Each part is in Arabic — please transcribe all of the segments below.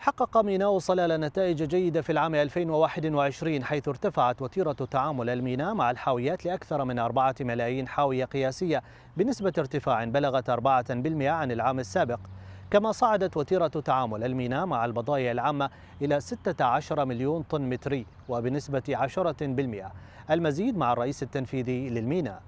حقق ميناء صلالة نتائج جيدة في العام 2021 حيث ارتفعت وتيرة تعامل الميناء مع الحاويات لأكثر من 4 ملايين حاوية قياسية بنسبة ارتفاع بلغت 4% عن العام السابق كما صعدت وتيرة تعامل الميناء مع البضائع العامة إلى 16 مليون طن متري وبنسبة 10% المزيد مع الرئيس التنفيذي للميناء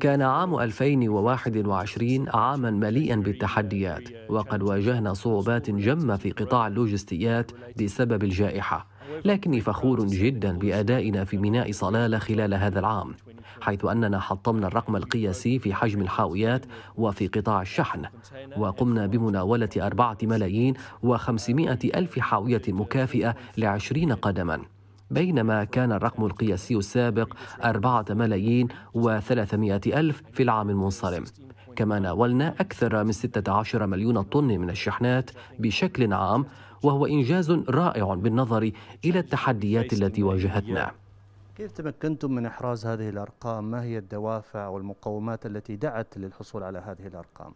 كان عام 2021 عاما مليئا بالتحديات وقد واجهنا صعوبات جمة في قطاع اللوجستيات بسبب الجائحة لكني فخور جدا بأدائنا في ميناء صلالة خلال هذا العام حيث أننا حطمنا الرقم القياسي في حجم الحاويات وفي قطاع الشحن وقمنا بمناولة أربعة ملايين وخمسمائة ألف حاوية مكافئة لعشرين قدماً بينما كان الرقم القياسي السابق 4 ملايين و ألف في العام المنصرم كما ناولنا أكثر من 16 مليون طن من الشحنات بشكل عام وهو إنجاز رائع بالنظر إلى التحديات التي واجهتنا كيف تمكنتم من إحراز هذه الأرقام؟ ما هي الدوافع والمقومات التي دعت للحصول على هذه الأرقام؟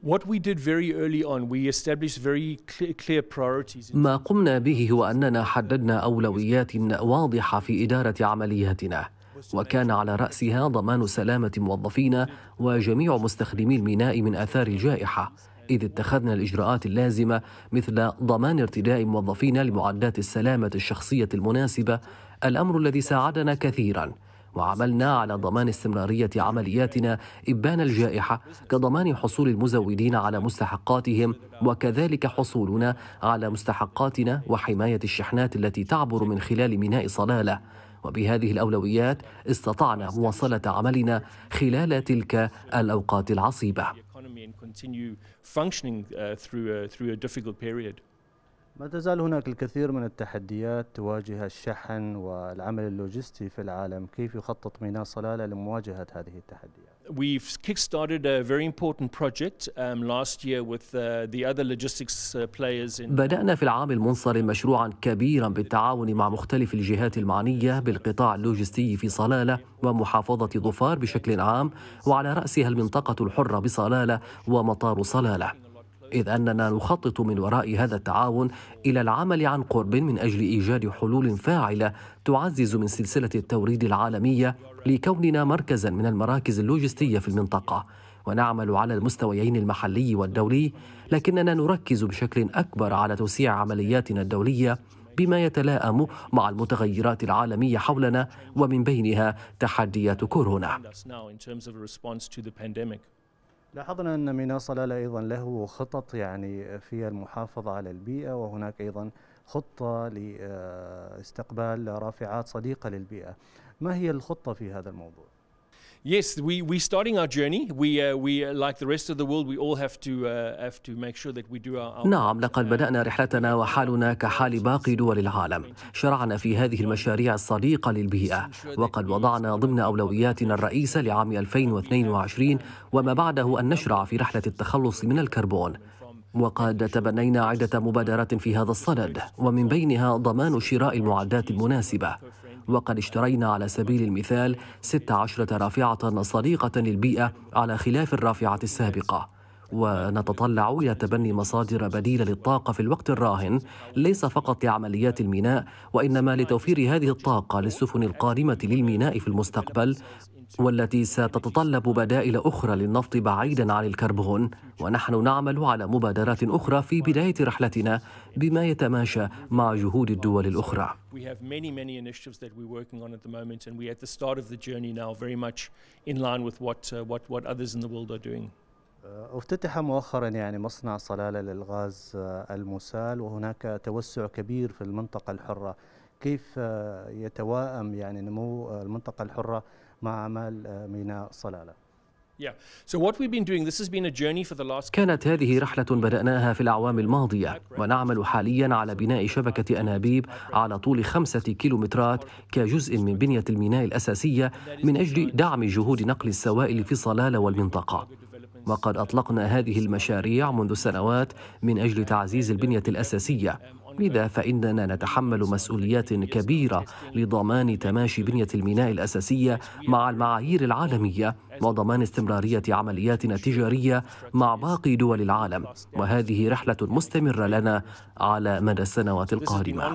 What we did very early on, we established very clear priorities. ما قمنا به هو أننا حددنا أولويات واضحة في إدارة عملياتنا. وكان على رأسها ضمان سلامة موظفينا وجميع مستخدمي الميناء من آثار الجائحة إذ اتخذنا الإجراءات اللازمة مثل ضمان ارتداء موظفينا لمعدات السلامة الشخصية المناسبة الأمر الذي ساعدنا كثيراً وعملنا على ضمان استمرارية عملياتنا إبان الجائحة كضمان حصول المزودين على مستحقاتهم وكذلك حصولنا على مستحقاتنا وحماية الشحنات التي تعبر من خلال ميناء صلالة وبهذه الأولويات استطعنا مواصلة عملنا خلال تلك الأوقات العصيبة. ما تزال هناك الكثير من التحديات تواجه الشحن والعمل اللوجستي في العالم كيف يخطط ميناء صلالة لمواجهة هذه التحديات We've kick-started a very important project um, last year with uh, the other logistics uh, players. In بدأنا في العام المنصرم مشروعا كبيرا بالتعاون مع مختلف الجهات المعنية بالقطاع اللوجستي في صلالة ومحافظة ظفار بشكل عام وعلى رأسها المنطقة الحرة بصلالة ومطار صلالة. إذ أننا نخطط من وراء هذا التعاون إلى العمل عن قرب من أجل إيجاد حلول فاعلة تعزز من سلسلة التوريد العالمية لكوننا مركزا من المراكز اللوجستية في المنطقة ونعمل على المستويين المحلي والدولي لكننا نركز بشكل أكبر على توسيع عملياتنا الدولية بما يتلائم مع المتغيرات العالمية حولنا ومن بينها تحديات كورونا. لاحظنا أن ميناء صلالة أيضا له خطط يعني في المحافظة على البيئة وهناك أيضا خطة لاستقبال رافعات صديقة للبيئة ما هي الخطة في هذا الموضوع؟ Yes, we we starting our journey. We uh, we uh, like the rest of the world. We all have to uh, have to make sure that we do our. our نعم، لقد بدأنا رحلتنا وحالنا كحال باقي دول العالم. شرعنا في هذه المشاريع الصديقة للبيئة، وقد وضعنا ضمن أولوياتنا الرئيسة لعام 2022 وما بعده أن نشرع في رحلة التخلص من الكربون. وقد تبنينا عدة مبادرات في هذا الصدد ومن بينها ضمان شراء المعدات المناسبة وقد اشترينا على سبيل المثال 16 رافعة صديقة للبيئة على خلاف الرافعة السابقة ونتطلع إلى تبني مصادر بديلة للطاقة في الوقت الراهن ليس فقط لعمليات الميناء وإنما لتوفير هذه الطاقة للسفن القادمة للميناء في المستقبل والتي ستتطلب بدائل أخرى للنفط بعيدا عن الكربون ونحن نعمل على مبادرات أخرى في بداية رحلتنا بما يتماشى مع جهود الدول الأخرى آه، افتتح مؤخرا يعني مصنع صلالة للغاز آه، المسال وهناك توسع كبير في المنطقة الحرة كيف آه، يتواءم يعني نمو المنطقة الحرة مع أعمال ميناء صلالة كانت هذه رحلة بدأناها في الأعوام الماضية ونعمل حاليا على بناء شبكة أنابيب على طول خمسة كيلومترات كجزء من بنية الميناء الأساسية من أجل دعم جهود نقل السوائل في صلالة والمنطقة وقد أطلقنا هذه المشاريع منذ سنوات من أجل تعزيز البنية الأساسية لذا فإننا نتحمل مسؤوليات كبيرة لضمان تماشي بنية الميناء الأساسية مع المعايير العالمية وضمان استمرارية عملياتنا التجارية مع باقي دول العالم وهذه رحلة مستمرة لنا على مدى السنوات القادمة